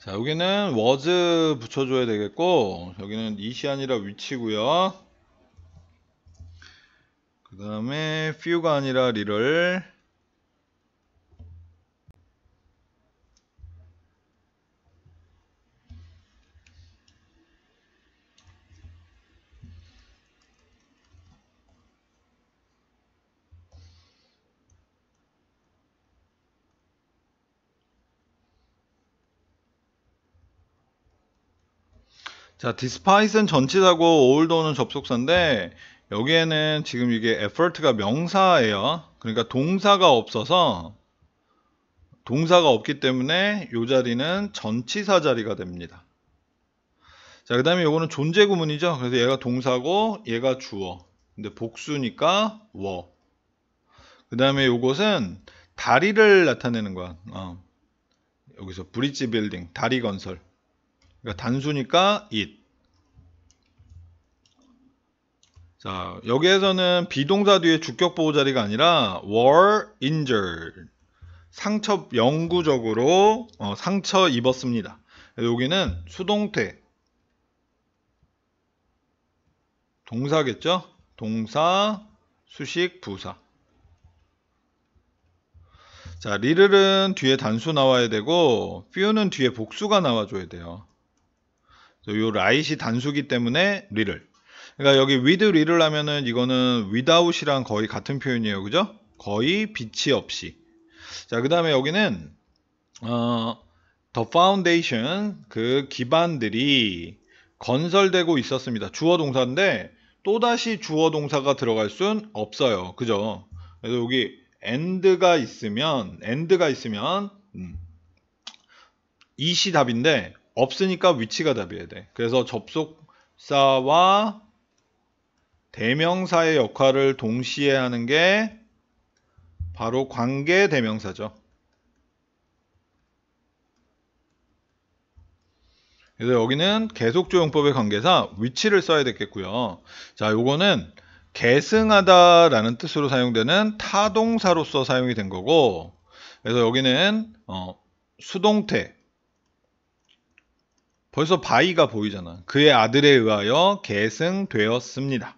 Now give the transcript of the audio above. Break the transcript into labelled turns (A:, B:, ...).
A: 자 여기는 was 붙여줘야 되겠고 여기는 이시 아니라 위치고요 그 다음에 few가 아니라 리를 자, 디스파이스는 전치사고 올더는 접속사인데 여기에는 지금 이게 e f f o 가 명사예요. 그러니까 동사가 없어서 동사가 없기 때문에 이 자리는 전치사 자리가 됩니다. 자, 그 다음에 이거는 존재 구문이죠. 그래서 얘가 동사고 얘가 주어. 근데 복수니까 워. 그 다음에 이것은 다리를 나타내는 거야. 어. 여기서 브릿지 빌딩, 다리 건설. 그러니까 단수니까 it. 자, 여기에서는 비동사 뒤에 주격 보호 자리가 아니라 were injured. 상처 영구적으로 어, 상처 입었습니다. 여기는 수동태 동사겠죠? 동사, 수식, 부사. 자, 리를은 뒤에 단수 나와야 되고, 퓨는 뒤에 복수가 나와줘야 돼요. 요 라잇이 단수기 때문에 리를 그러니까 여기 with 리를 하면은 이거는 without이랑 거의 같은 표현이에요 그죠 거의 빛이 없이 자 그 다음에 여기는 어, the foundation 그 기반들이 건설되고 있었습니다 주어 동사인데 또다시 주어 동사가 들어갈 순 없어요 그죠 그래서 여기 end가 있으면 end가 있으면 음, 이시 답인데 없으니까 위치가 답이어야 돼. 그래서 접속사와 대명사의 역할을 동시에 하는 게 바로 관계 대명사죠. 그래서 여기는 계속조용법의 관계사 위치를 써야 되겠고요. 자, 요거는 계승하다라는 뜻으로 사용되는 타동사로서 사용이 된 거고 그래서 여기는 어, 수동태 벌써 바위가 보이잖아. 그의 아들에 의하여 계승되었습니다.